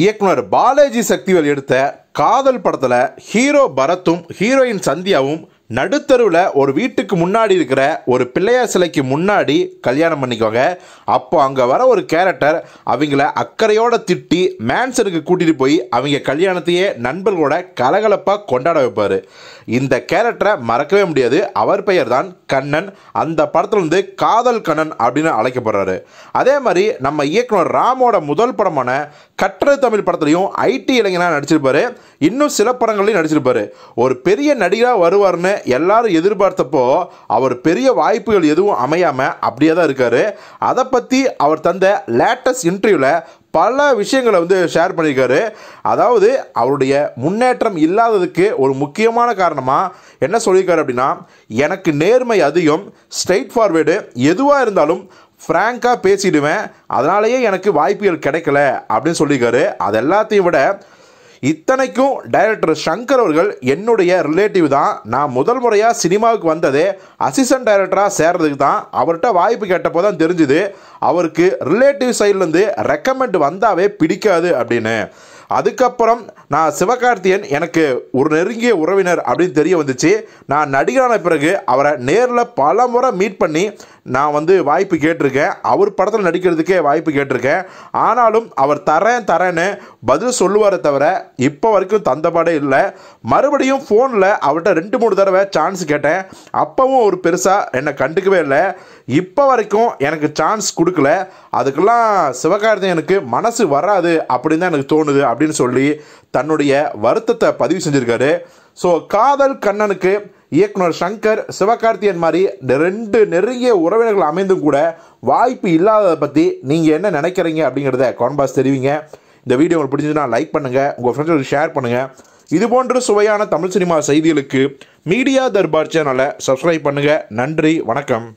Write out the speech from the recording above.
இயக்குனர் பாலாஜி சக்திவேல் எடுத்த காதல் படத்தில் ஹீரோ பரத்தும் ஹீரோயின் சந்தியாவும் நடுத்தருவில் ஒரு வீட்டுக்கு முன்னாடி இருக்கிற ஒரு பிள்ளையார் சிலைக்கு முன்னாடி கல்யாணம் பண்ணிக்கோங்க அப்போ அங்கே வர ஒரு கேரக்டர் அவங்கள அக்கறையோட திட்டி மேன்சருக்கு கூட்டிகிட்டு போய் அவங்க கல்யாணத்தையே நண்பர்களோட கலகலப்பாக கொண்டாட வைப்பார் இந்த கேரக்டரை மறக்கவே முடியாது அவர் பெயர் தான் கண்ணன் அந்த படத்தில் வந்து காதல் கண்ணன் அப்படின்னு அழைக்கப்படுறாரு அதே மாதிரி நம்ம இயக்குனர் ராமோட முதல் படமான கற்ற தமிழ் படத்துலையும் ஐடி இளைஞனாக நடிச்சிருப்பாரு இன்னும் சில படங்களையும் நடிச்சிருப்பாரு ஒரு பெரிய நடிகராக வருவார்னு எல்லாரும் எதிர்பார்த்தப்போ அவர் பெரிய வாய்ப்புகள் எதுவும் அமையாமல் அப்படியே தான் இருக்கார் அதை பற்றி அவர் தந்த லேட்டஸ்ட் இன்டர்வியூவில் பல விஷயங்களை வந்து ஷேர் பண்ணியிருக்காரு அதாவது அவருடைய முன்னேற்றம் இல்லாததுக்கு ஒரு முக்கியமான காரணமாக என்ன சொல்லியிருக்காரு அப்படின்னா எனக்கு நேர்மை அதிகம் ஸ்ட்ரெயிட் ஃபார்வேர்டு எதுவாக இருந்தாலும் ஃப்ராங்காக பேசிடுவேன் அதனாலேயே எனக்கு வாய்ப்புகள் கிடைக்கல அப்படின்னு சொல்லியிருக்காரு அது எல்லாத்தையும் விட இத்தனைக்கும் டைரக்டர் சங்கர் அவர்கள் என்னுடைய ரிலேட்டிவ் தான் நான் முதல் முறையாக சினிமாவுக்கு வந்ததே அசிஸ்டன்ட் டைரக்டராக சேர்றதுக்கு தான் அவர்கிட்ட வாய்ப்பு கேட்டப்போ தான் தெரிஞ்சுது அவருக்கு ரிலேட்டிவ் சைட்லேருந்து ரெக்கமெண்ட் வந்தாவே பிடிக்காது அப்படின்னு அதுக்கப்புறம் நான் சிவகார்த்தியன் எனக்கு ஒரு நெருங்கிய உறவினர் அப்படின்னு தெரிய வந்துச்சு நான் நடிகரான பிறகு அவரை நேரில் பல முறை மீட் பண்ணி நான் வந்து வாய்ப்பு கேட்டிருக்கேன் அவர் படத்தில் நடிக்கிறதுக்கே வாய்ப்பு கேட்டிருக்கேன் ஆனாலும் அவர் தரேன் தரேன்னு பதில் சொல்லுவாரே தவிர இப்போ வரைக்கும் படம் இல்லை மறுபடியும் ஃபோனில் அவர்கிட்ட ரெண்டு மூணு தடவை சான்ஸ் கேட்டேன் அப்போவும் ஒரு பெருசாக என்னை கண்டுக்கவே இல்லை இப்போ வரைக்கும் எனக்கு சான்ஸ் கொடுக்கல அதுக்கெல்லாம் எனக்கு மனசு வராது அப்படின்னு தான் எனக்கு தோணுது அப்படின்னு சொல்லி தன்னுடைய வருத்தத்தை பதிவு செஞ்சுருக்காரு ஸோ காதல் கண்ணனுக்கு இயக்குனர் சங்கர் சிவகார்த்தியன் மாதிரி ரெண்டு நெருங்கிய உறவினர்கள் அமைந்தும் கூட வாய்ப்பு இல்லாததை பற்றி நீங்கள் என்ன நினைக்கிறீங்க அப்படிங்கிறத கான்பாஸ் தெரிவிங்க இந்த வீடியோ உங்களுக்கு பிடிச்சதுன்னா லைக் பண்ணுங்கள் உங்கள் ஃப்ரெண்ட்ஸுக்கு ஷேர் பண்ணுங்கள் இது போன்ற சுவையான தமிழ் சினிமா செய்திகளுக்கு மீடியா தர்பார் சேனலை சப்ஸ்கிரைப் பண்ணுங்கள் நன்றி வணக்கம்